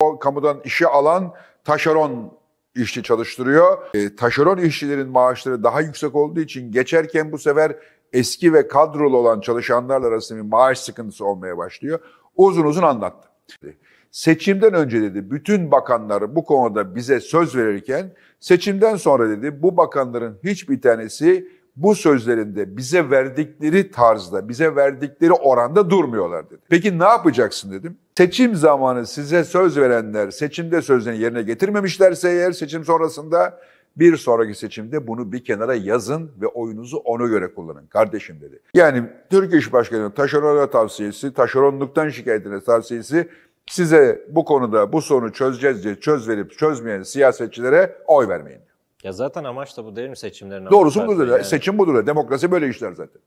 o kamudan işi alan taşeron işçi çalıştırıyor. E, taşeron işçilerin maaşları daha yüksek olduğu için geçerken bu sefer eski ve kadrolu olan çalışanlar arasında bir maaş sıkıntısı olmaya başlıyor. Uzun uzun anlattı. Seçimden önce dedi bütün bakanları bu konuda bize söz verirken seçimden sonra dedi bu bakanların hiçbir tanesi bu sözlerinde bize verdikleri tarzda, bize verdikleri oranda durmuyorlar dedi. Peki ne yapacaksın dedim. Seçim zamanı size söz verenler seçimde sözlerini yerine getirmemişlerse eğer seçim sonrasında bir sonraki seçimde bunu bir kenara yazın ve oyunuzu ona göre kullanın kardeşim dedi. Yani Türk İş Başkanı'nın taşerona tavsiyesi, taşeronluktan şikayetine tavsiyesi size bu konuda bu sorunu çözeceğiz diye çöz verip çözmeyen siyasetçilere oy vermeyin. Ya zaten amaç da bu değil mi seçimlerin? Doğrusu budur. Ya. Yani. Seçim budur. Demokrasi böyle işler zaten.